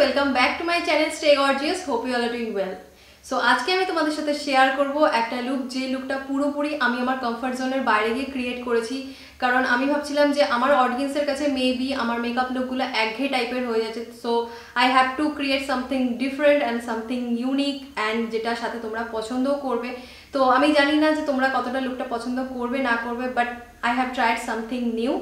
welcome back to my channel stay gorgeous hope you are doing well so আজকে আমি তোমাদের সাথে share করব একটা লুক যে লুকটা পুরোপুরি আমি আমার কমফর্ট জোনের বাইরে গিয়ে ক্রিয়েট করেছি কারণ আমি ভাবছিলাম যে আমার অডিয়েন্সের কাছে মেবি আমার মেকআপ লুকগুলো একঘেয়ে টাইপের হয়ে যাচ্ছে so I have to create something different and something unique and যেটা সাথে তোমরা পছন্দও করবে তো আমি জানি না যে তোমরা কতটা লুকটা পছন্দ করবে না করবে but I have tried something new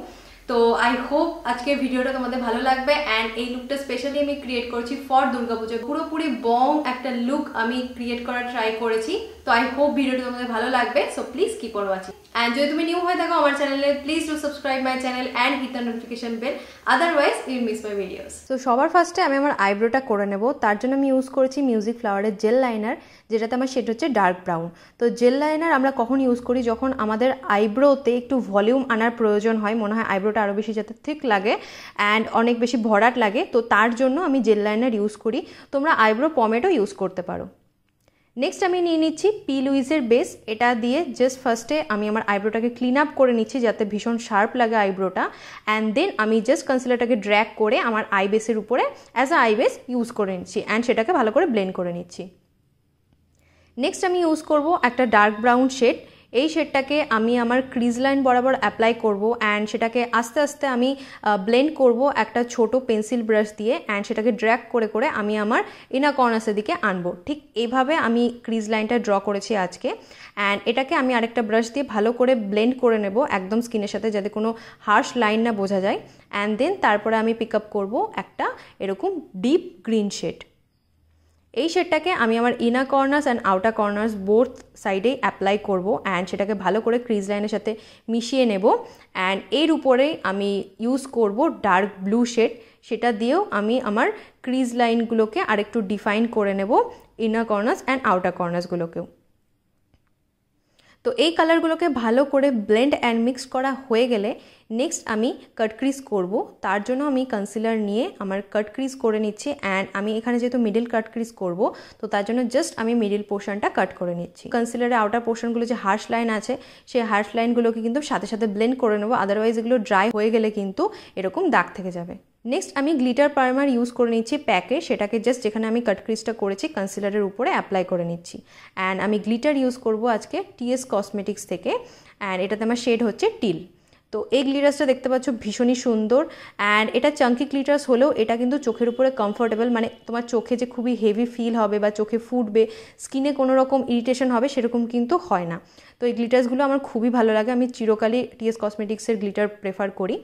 তো আই হোপ আজকের ভিডিওটা তোমাদের ভালো লাগবে অ্যান্ড এই লুকটা স্পেশালি আমি ক্রিয়েট করেছি ফর দুর্গাপুজো পুরোপুরি বং একটা লুক আমি ক্রিয়েট করার ট্রাই করেছি তো আই হোপ ভিডিওটা তোমাদের ভালো লাগবে সো প্লিজ কি করো আছি অ্যান্ড যদি তুমি নিউ হয়ে থাকো আমার চ্যানেলে please do subscribe my channel and hit the notification bell otherwise you miss my videos তো সবার ফার্স্টে আমি আমার আইব্রোটা করে নেব তার জন্য আমি ইউজ করেছি মিউজিক ফ্লাওয়ারের জেল লাইনার যেটাতে আমার সেট হচ্ছে ডার্ক ব্রাউন তো জেল লাইনার আমরা কখন ইউজ করি যখন আমাদের আইব্রোতে একটু ভলিউম আনার প্রয়োজন হয় মনে হয় আইব্রো পরোটা আরও বেশি যাতে থিক লাগে অ্যান্ড অনেক বেশি ভরাট লাগে তো তার জন্য আমি জেল লাইনার ইউজ করি তোমরা আইব্রো পমেটো ইউজ করতে পারো নেক্সট আমি নিয়ে নিচ্ছি পি লুইজের বেস এটা দিয়ে জাস্ট ফার্স্টে আমি আমার আইব্রোটাকে ক্লিন আপ করে নিচ্ছি যাতে ভীষণ শার্প লাগে আইব্রোটা অ্যান্ড দেন আমি জাস্ট কনসিলারটাকে ড্র্যাক করে আমার আই বেসের উপরে as a eye base use করে নিচ্ছি অ্যান্ড সেটাকে ভালো করে ব্লেন্ড করে নিচ্ছি নেক্সট আমি ইউজ করব একটা ডার্ক ব্রাউন শেড এই শেডটাকে আমি আমার ক্রিজ লাইন বরাবর অ্যাপ্লাই করব অ্যান্ড সেটাকে আস্তে আস্তে আমি ব্লেন্ড করব একটা ছোট পেন্সিল ব্রাশ দিয়ে অ্যান্ড সেটাকে ড্র্যাক করে করে আমি আমার ইনার কর্নার্সের দিকে আনবো ঠিক এভাবে আমি ক্রিজ লাইনটা ড্র করেছি আজকে অ্যান্ড এটাকে আমি আরেকটা ব্রাশ দিয়ে ভালো করে ব্লেন্ড করে নেব একদম স্কিনের সাথে যাতে কোনো হার্শ লাইন না বোঝা যায় অ্যান্ড দেন তারপরে আমি পিক আপ করবো একটা এরকম ডিপ গ্রিন শেড এই শেডটাকে আমি আমার inner corners and outer corners both সাইডেই অ্যাপ্লাই করব অ্যান্ড সেটাকে ভালো করে ক্রিজ লাইনের সাথে মিশিয়ে নেব অ্যান্ড এর উপরে আমি ইউজ করব ডার্ক ব্লু শেড সেটা দিয়েও আমি আমার ক্রিজ লাইনগুলোকে আরেকটু ডিফাইন করে নেব ইনার কর্নার্স অ্যান্ড আউটার কর্নার্সগুলোকেও তো এই কালারগুলোকে ভালো করে ব্লেন্ড অ্যান্ড মিক্স করা হয়ে গেলে নেক্সট আমি কাট ক্রিজ করব তার জন্য আমি কনসিলার নিয়ে আমার কাট ক্রিজ করে নিচ্ছি অ্যান্ড আমি এখানে যেহেতু মিডিল কাট ক্রিজ করব তো তার জন্য জাস্ট আমি মিডিল পোর্শনটা কাট করে নিচ্ছি কনসিলারের আউটার পোর্শনগুলো যে হার্শ লাইন আছে সেই হার্শ লাইনগুলোকে কিন্তু সাথে সাথে ব্লেন্ড করে নেবো আদারওয়াইজ এগুলো ড্রাই হয়ে গেলে কিন্তু এরকম দাগ থেকে যাবে নেক্সট আমি গ্লিটার প্রাইমার ইউজ করে নিচ্ছি প্যাকে সেটাকে জাস্ট যেখানে আমি কাট করেছি কনসিলারের উপরে অ্যাপ্লাই করে নিচ্ছি অ্যান্ড আমি গ্লিটার ইউজ করব আজকে টিএস কসমেটিক্স থেকে অ্যান্ড এটাতে আমার শেড হচ্ছে টিল তো এই গ্লিটার্সটা দেখতে পাচ্ছ ভীষণই সুন্দর অ্যান্ড এটা চাঙ্কি গ্লিটার্স হলেও এটা কিন্তু চোখের উপরে কমফোর্টেবল মানে তোমার চোখে যে খুবই হেভি ফিল হবে বা চোখে ফুটবে স্কিনে কোনো রকম ইরিটেশন হবে সেরকম কিন্তু হয় না তো এই গ্লিটার্সগুলো আমার খুবই ভালো লাগে আমি চিরকালই টিএস কসমেটিক্সের গ্লিটার প্রেফার করি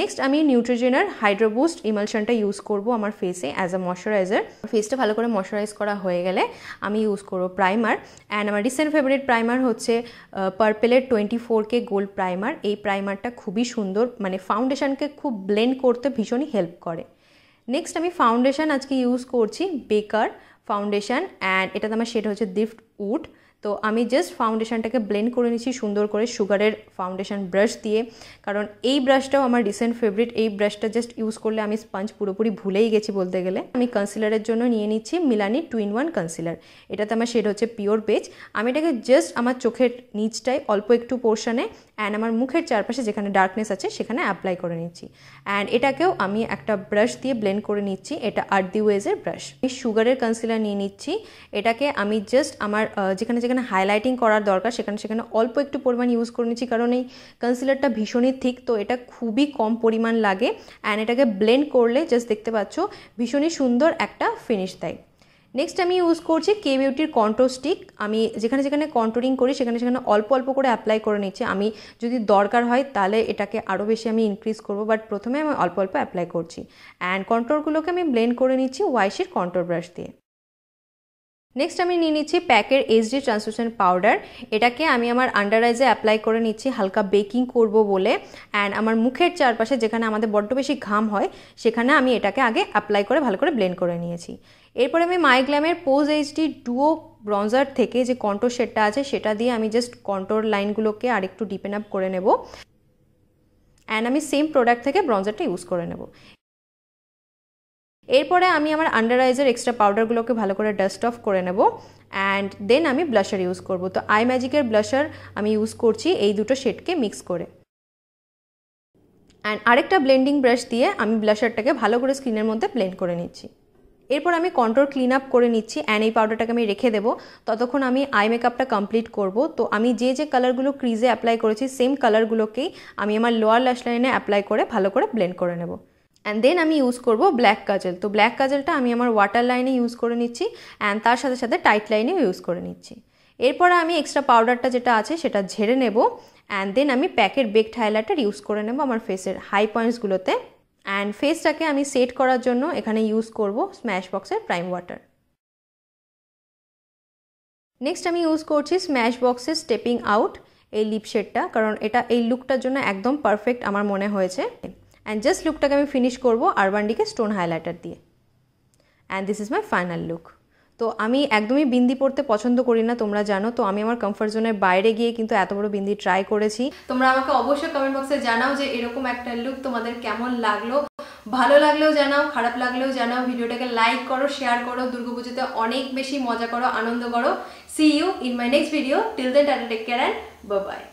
নেক্সট আমি নিউট্রিজেনার হাইড্রোবুস্ট ইমালশনটা ইউজ করব আমার ফেসে অ্যাজ আ ময়শ্চারাইজার ফেসটা ভালো করে ময়শ্চারাইজ করা হয়ে গেলে আমি ইউজ করবো প্রাইমার অ্যান্ড আমার রিসেন্ট ফেভারিট প্রাইমার হচ্ছে পার্পেলের twenty four K gold primer এই প্রাইমারটা খুবই সুন্দর মানে ফাউন্ডেশনকে খুব ব্লেন্ড করতে ভীষণই হেল্প করে নেক্সট আমি ফাউন্ডেশন আজকে ইউজ করছি বেকার ফাউন্ডেশন অ্যান্ড এটাতে আমার সেটা হচ্ছে দিফট উড তো আমি জাস্ট ফাউন্ডেশনটাকে ব্লেন্ড করে নিচ্ছি সুন্দর করে সুগারের ফাউন্ডেশন ব্রাশ দিয়ে কারণ এই ব্রাশটাও আমার রিসেন্ট ফেভারিট এই ব্রাশটা জাস্ট ইউজ করলে আমি স্পঞ্জ পুরোপুরি ভুলেই গেছি বলতে গেলে আমি কনসিলারের জন্য নিয়ে নিচ্ছি Milani two in one concealer এটাতে আমার শেড হচ্ছে পিওর বেজ আমি এটাকে জাস্ট আমার চোখের নিচটায় অল্প একটু পোর্শনে অ্যান্ড আমার মুখের চারপাশে যেখানে ডার্কনেস আছে সেখানে অ্যাপ্লাই করে নিচ্ছি অ্যান্ড এটাকেও আমি একটা ব্রাশ দিয়ে ব্লেন্ড করে নিচ্ছি এটা আর্দি দি ওয়েজের ব্রাশ আমি সুগারের কনসিলার নিয়ে নিচ্ছি এটাকে আমি জাস্ট আমার যেখানে যেখানে হাইলাইটিং করার দরকার সেখানে সেখানে অল্প একটু পরিমাণ ইউজ করে নিচ্ছি কারণ এই কনসিলারটা ভীষণই থিক তো এটা খুবই কম পরিমাণ লাগে অ্যান্ড এটাকে ব্লেন্ড করলে জাস্ট দেখতে পাচ্ছ ভীষণই সুন্দর একটা ফিনিশ দেয় নেক্সট আমি ইউজ করছি কে বিউটির কন্ট্রো স্টিক আমি যেখানে যেখানে কন্ট্রোলিং করি সেখানে সেখানে অল্প অল্প করে অ্যাপ্লাই করে নিচ্ছি আমি যদি দরকার হয় তাহলে এটাকে আরও বেশি আমি ইনক্রিজ করব বাট প্রথমে আমি অল্প অল্প অ্যাপ্লাই করছি অ্যান্ড কন্ট্রোলগুলোকে আমি ব্লেন্ড করে নিচ্ছি ওয়াইশের কন্ট্রোল ব্রাশ দিয়ে নেক্সট আমি নিয়ে নিচ্ছি প্যাকের এইচডি ট্রান্সলুশন পাউডার এটাকে আমি আমার আন্ডার আইজে অ্যাপ্লাই করে নিচ্ছি হালকা বেকিং করব বলে অ্যান্ড আমার মুখের চারপাশে যেখানে আমাদের বড্ড বেশি ঘাম হয় সেখানে আমি এটাকে আগে অ্যাপ্লাই করে ভালো করে ব্লেন্ড করে নিয়েছি এরপরে আমি মাইগ্ল্যামের পোজ এইচডি ডুও ব্রঞ্জার থেকে যে কন্টোর শেডটা আছে সেটা দিয়ে আমি জাস্ট কন্টোর লাইনগুলোকে আরেকটু ডিপেন আপ করে নেব অ্যান্ড আমি সেম প্রোডাক্ট থেকে ব্রঞ্জারটা ইউজ করে নেব এরপরে আমি আমার আন্ডার আইজের এক্সট্রা পাউডারগুলোকে ভালো করে ডাস্ট অফ করে নেব অ্যান্ড দেন আমি ব্লাশার ইউজ করব তো আই ম্যাজিকের ব্লাশার আমি ইউজ করছি এই দুটো শেডকে মিক্স করে অ্যান্ড আরেকটা ব্লেন্ডিং ব্রাশ দিয়ে আমি ব্লাশারটাকে ভালো করে স্ক্রিনের মধ্যে ব্লেন্ড করে নিচ্ছি এরপর আমি কন্ট্রোল ক্লিন আপ করে নিচ্ছি অ্যান্ড এই পাউডারটাকে আমি রেখে দেবো ততক্ষণ আমি আই মেকআপটা কমপ্লিট করব তো আমি যে যে কালারগুলো ক্রিজে অ্যাপ্লাই করেছি সেম কালারগুলোকেই আমি আমার লোয়ার ল্যাশ লাইনে অ্যাপ্লাই করে ভালো করে ব্লেন্ড করে নেবো অ্যান্ড দেন আমি ইউজ করব ব্ল্যাক কাজল তো ব্ল্যাক কাজলটা আমি আমার ওয়াটার লাইনে ইউজ করে নিচ্ছি অ্যান্ড তার সাথে সাথে টাইট লাইনেও ইউজ করে নিচ্ছি এরপরে আমি এক্সট্রা পাউডারটা যেটা আছে সেটা ঝেড়ে নেব অ্যান্ড দেন আমি প্যাকেট বেকড হাইলাইটার ইউজ করে নেব আমার ফেসের হাই পয়েন্টসগুলোতে অ্যান্ড ফেসটাকে আমি সেট করার জন্য এখানে ইউজ করব স্ম্যাশ বক্সের প্রাইম ওয়াটার নেক্সট আমি ইউজ করছি স্ম্যাশ বক্সের স্টেপিং আউট এই লিপ শেডটা কারণ এটা এই লুকটার জন্য একদম পারফেক্ট আমার মনে হয়েছে অ্যান্ড জাস্ট লুকটাকে আমি ফিনিশ করবো আরবান ডিকে স্টোন হাইলাইটার দিয়ে and this is my final look তো আমি একদমই বিন্দি পড়তে পছন্দ করি না তোমরা জানো তো আমি আমার কমফর্ট জোনের বাইরে গিয়ে কিন্তু এত বড় বিন্দি ট্রাই করেছি তোমরা আমাকে অবশ্যই কমেন্ট বক্সে জানাও যে এরকম একটা লুক তোমাদের কেমন লাগলো ভালো লাগলেও জানাও খারাপ লাগলেও জানাও ভিডিওটাকে লাইক করো শেয়ার করো দুর্গাপুজোতে অনেক বেশি মজা করো আনন্দ করো see you in my next video till then tata take care and by